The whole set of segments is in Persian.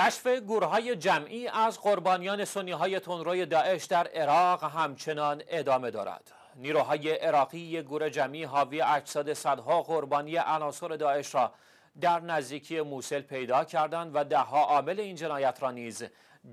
کشف گورهای جمعی از قربانیان سنی های تنروی داعش در عراق همچنان ادامه دارد. نیروهای عراقی یک گروه جمعی حاوی اجساد صدها قربانی عناصر داعش را در نزدیکی موسل پیدا کردند و دهها عامل این جنایت را نیز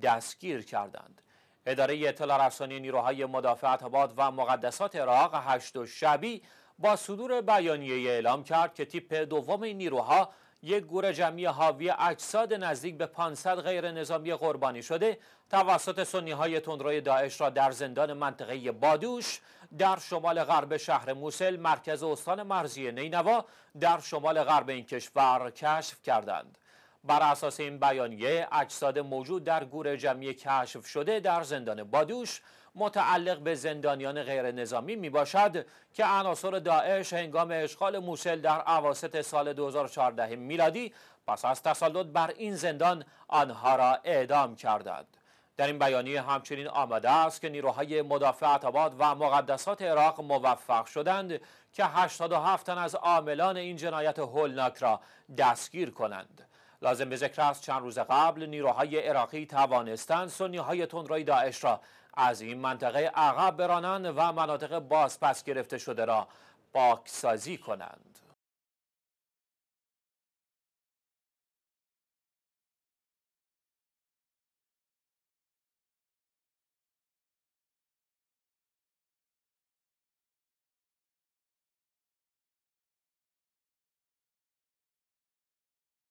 دستگیر کردند. اداره اطلاع رسانی نیروهای مدافع آباد و مقدسات عراق هشت و شبی با صدور بیانیه اعلام کرد که تیپ دوم این نیروها یک گور جمعی حاوی اجساد نزدیک به 500 غیر نظامی قربانی شده توسط سنی های تندروی داعش را در زندان منطقه بادوش در شمال غرب شهر موسل مرکز استان مرزی نینوا در شمال غرب این کشور کشف کردند بر اساس این بیانیه اجساد موجود در گور جمعی کشف شده در زندان بادوش متعلق به زندانیان غیر نظامی می باشد که عناصر داعش هنگام اشغال موسل در عواست سال 2014 میلادی پس از تسلط بر این زندان آنها را اعدام کردند. در این بیانیه همچنین آمده است که نیروهای مدافع عتباد و مقدسات عراق موفق شدند که 87 تن از عاملان این جنایت هولناک را دستگیر کنند. لازم به ذکر است چند روز قبل نیروهای عراقی توانستند سنیهای های تندروی داعش را از این منطقه عقب برانند و مناطق بازپس گرفته شده را پاکسازی کنند